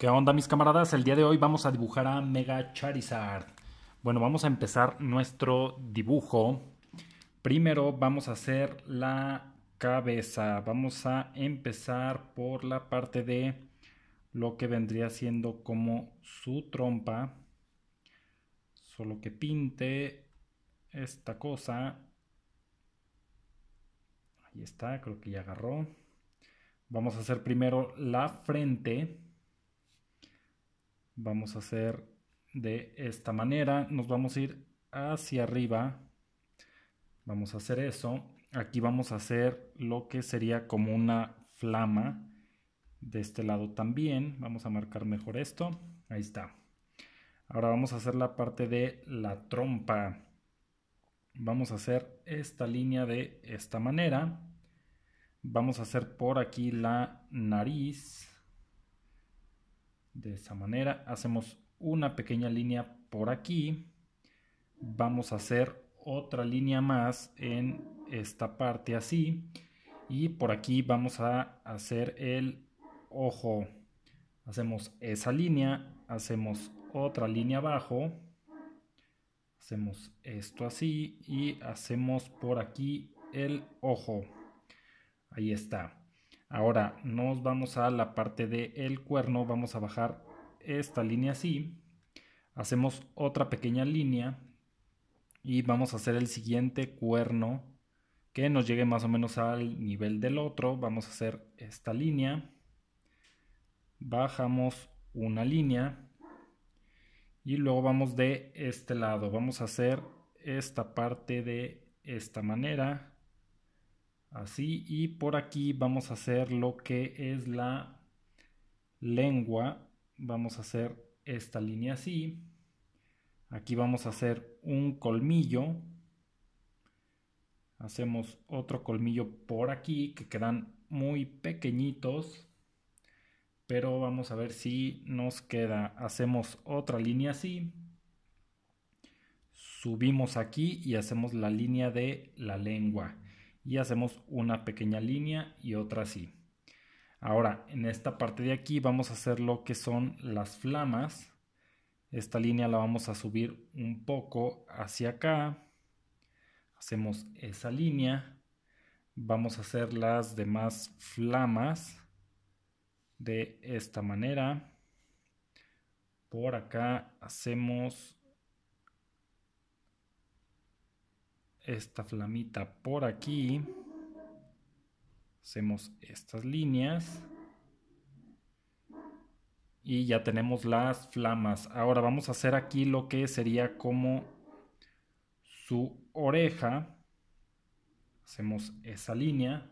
¿Qué onda mis camaradas? El día de hoy vamos a dibujar a Mega Charizard. Bueno, vamos a empezar nuestro dibujo. Primero vamos a hacer la cabeza. Vamos a empezar por la parte de lo que vendría siendo como su trompa. Solo que pinte esta cosa. Ahí está, creo que ya agarró. Vamos a hacer primero la frente vamos a hacer de esta manera. Nos vamos a ir hacia arriba. Vamos a hacer eso. Aquí vamos a hacer lo que sería como una flama. De este lado también. Vamos a marcar mejor esto. Ahí está. Ahora vamos a hacer la parte de la trompa. Vamos a hacer esta línea de esta manera. Vamos a hacer por aquí la nariz. De esa manera hacemos una pequeña línea por aquí. Vamos a hacer otra línea más en esta parte así. Y por aquí vamos a hacer el ojo. Hacemos esa línea, hacemos otra línea abajo. Hacemos esto así y hacemos por aquí el ojo. Ahí está. Ahora nos vamos a la parte del cuerno, vamos a bajar esta línea así, hacemos otra pequeña línea y vamos a hacer el siguiente cuerno que nos llegue más o menos al nivel del otro. Vamos a hacer esta línea, bajamos una línea y luego vamos de este lado. Vamos a hacer esta parte de esta manera Así, y por aquí vamos a hacer lo que es la lengua. Vamos a hacer esta línea así. Aquí vamos a hacer un colmillo. Hacemos otro colmillo por aquí que quedan muy pequeñitos. Pero vamos a ver si nos queda. Hacemos otra línea así. Subimos aquí y hacemos la línea de la lengua y hacemos una pequeña línea y otra así. Ahora, en esta parte de aquí vamos a hacer lo que son las flamas. Esta línea la vamos a subir un poco hacia acá. Hacemos esa línea. Vamos a hacer las demás flamas de esta manera. Por acá hacemos esta flamita por aquí. Hacemos estas líneas. Y ya tenemos las flamas. Ahora vamos a hacer aquí lo que sería como su oreja. Hacemos esa línea.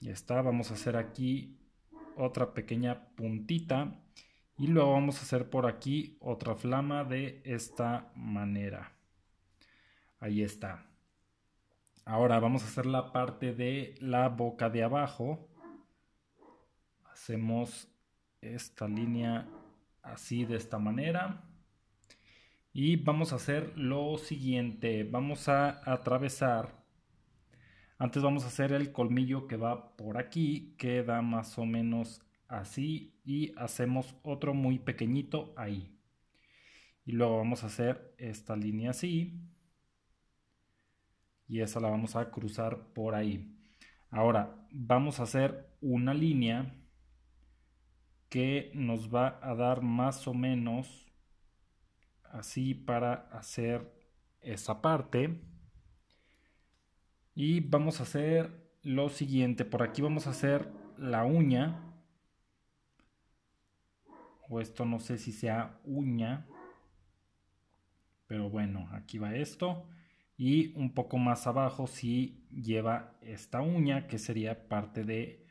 Ya está. Vamos a hacer aquí otra pequeña puntita. Y luego vamos a hacer por aquí otra flama de esta manera. Ahí está. Ahora vamos a hacer la parte de la boca de abajo. Hacemos esta línea así de esta manera. Y vamos a hacer lo siguiente. Vamos a atravesar. Antes vamos a hacer el colmillo que va por aquí. Queda más o menos así. Y hacemos otro muy pequeñito ahí. Y luego vamos a hacer esta línea así y esa la vamos a cruzar por ahí. Ahora vamos a hacer una línea que nos va a dar más o menos así para hacer esa parte. Y vamos a hacer lo siguiente, por aquí vamos a hacer la uña. O esto no sé si sea uña. Pero bueno, aquí va esto y un poco más abajo si lleva esta uña que sería parte de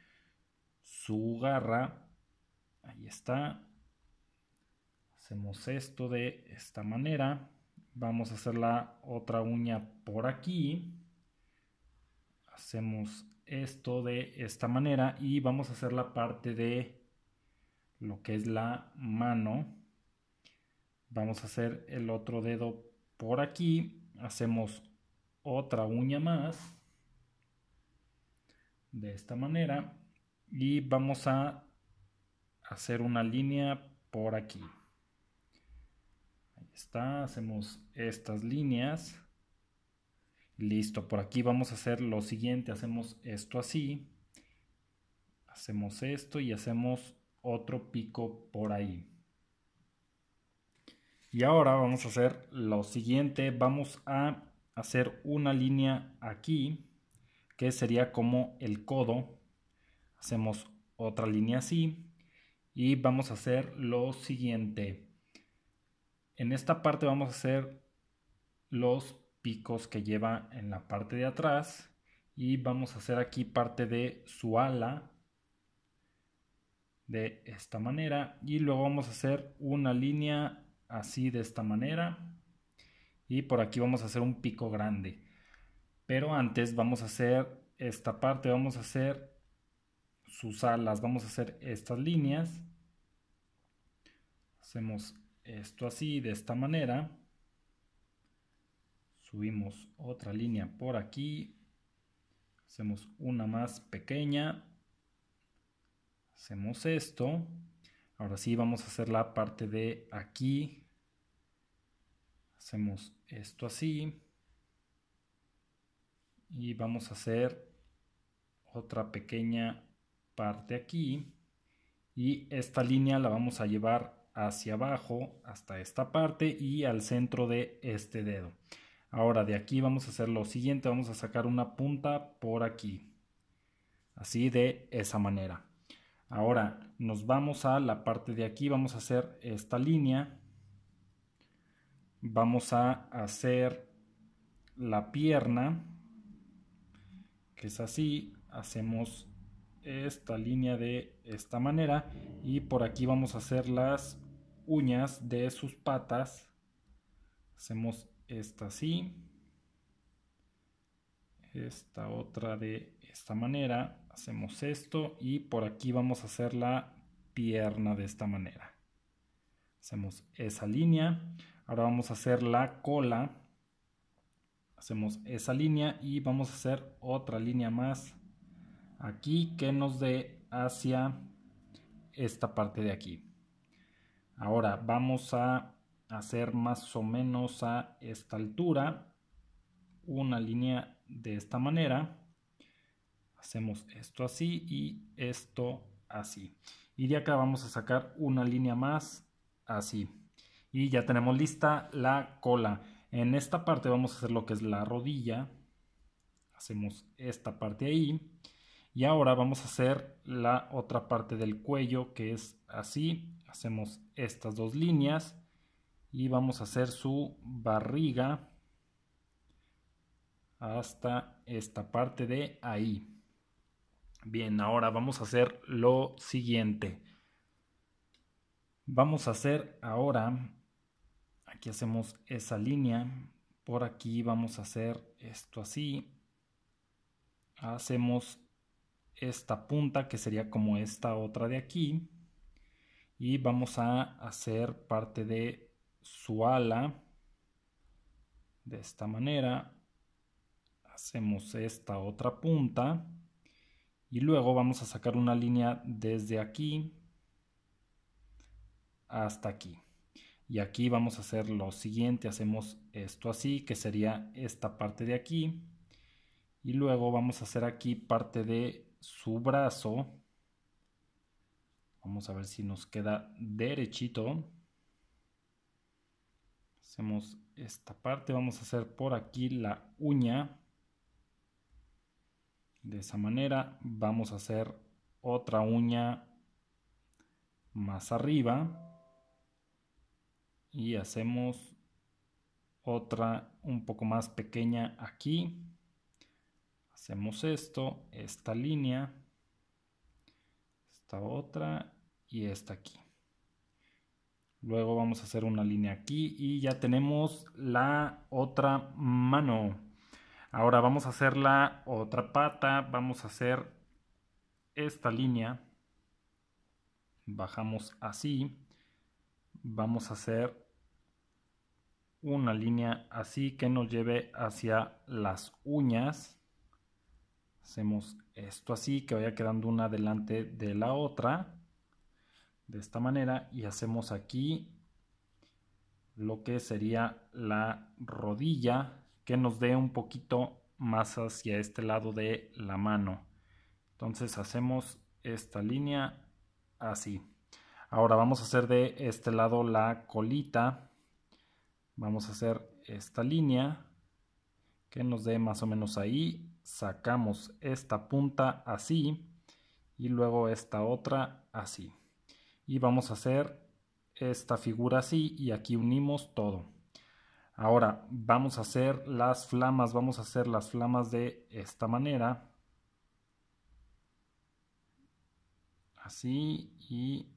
su garra. Ahí está. Hacemos esto de esta manera. Vamos a hacer la otra uña por aquí. Hacemos esto de esta manera y vamos a hacer la parte de lo que es la mano. Vamos a hacer el otro dedo por aquí hacemos otra uña más de esta manera y vamos a hacer una línea por aquí ahí está hacemos estas líneas listo por aquí vamos a hacer lo siguiente hacemos esto así hacemos esto y hacemos otro pico por ahí y ahora vamos a hacer lo siguiente, vamos a hacer una línea aquí, que sería como el codo. Hacemos otra línea así y vamos a hacer lo siguiente. En esta parte vamos a hacer los picos que lleva en la parte de atrás y vamos a hacer aquí parte de su ala de esta manera y luego vamos a hacer una línea así de esta manera. Y por aquí vamos a hacer un pico grande. Pero antes vamos a hacer esta parte, vamos a hacer sus alas, vamos a hacer estas líneas. Hacemos esto así, de esta manera. Subimos otra línea por aquí. Hacemos una más pequeña. Hacemos esto. Ahora sí vamos a hacer la parte de aquí Hacemos esto así. Y vamos a hacer otra pequeña parte aquí. Y esta línea la vamos a llevar hacia abajo hasta esta parte y al centro de este dedo. Ahora de aquí vamos a hacer lo siguiente, vamos a sacar una punta por aquí. Así de esa manera. Ahora nos vamos a la parte de aquí, vamos a hacer esta línea vamos a hacer la pierna, que es así, hacemos esta línea de esta manera y por aquí vamos a hacer las uñas de sus patas hacemos esta así esta otra de esta manera hacemos esto y por aquí vamos a hacer la pierna de esta manera hacemos esa línea Ahora vamos a hacer la cola. Hacemos esa línea y vamos a hacer otra línea más aquí que nos dé hacia esta parte de aquí. Ahora vamos a hacer más o menos a esta altura una línea de esta manera. Hacemos esto así y esto así. Y de acá vamos a sacar una línea más así. Y ya tenemos lista la cola. En esta parte vamos a hacer lo que es la rodilla. Hacemos esta parte ahí. Y ahora vamos a hacer la otra parte del cuello que es así. Hacemos estas dos líneas y vamos a hacer su barriga hasta esta parte de ahí. Bien, ahora vamos a hacer lo siguiente. Vamos a hacer ahora aquí hacemos esa línea, por aquí vamos a hacer esto así, hacemos esta punta que sería como esta otra de aquí y vamos a hacer parte de su ala de esta manera hacemos esta otra punta y luego vamos a sacar una línea desde aquí hasta aquí y aquí vamos a hacer lo siguiente, hacemos esto así, que sería esta parte de aquí, y luego vamos a hacer aquí parte de su brazo, vamos a ver si nos queda derechito, hacemos esta parte, vamos a hacer por aquí la uña, de esa manera vamos a hacer otra uña más arriba, y hacemos otra un poco más pequeña aquí. Hacemos esto, esta línea, esta otra y esta aquí. Luego vamos a hacer una línea aquí y ya tenemos la otra mano. Ahora vamos a hacer la otra pata, vamos a hacer esta línea. Bajamos así. Vamos a hacer una línea así que nos lleve hacia las uñas. Hacemos esto así, que vaya quedando una delante de la otra. De esta manera. Y hacemos aquí lo que sería la rodilla que nos dé un poquito más hacia este lado de la mano. Entonces hacemos esta línea así. Ahora vamos a hacer de este lado la colita. Vamos a hacer esta línea que nos dé más o menos ahí. Sacamos esta punta así y luego esta otra así. Y vamos a hacer esta figura así y aquí unimos todo. Ahora vamos a hacer las flamas, vamos a hacer las flamas de esta manera. Así y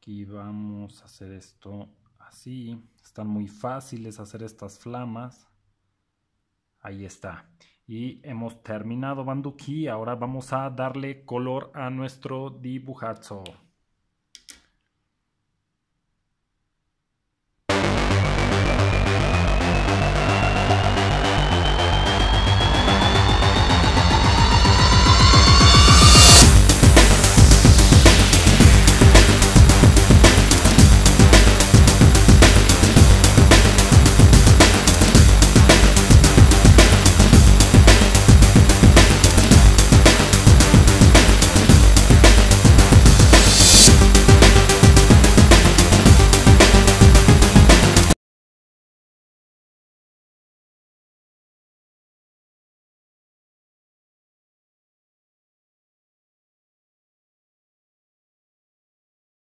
Aquí vamos a hacer esto así. Están muy fáciles hacer estas flamas. Ahí está. Y hemos terminado Banduki. Ahora vamos a darle color a nuestro dibujazo.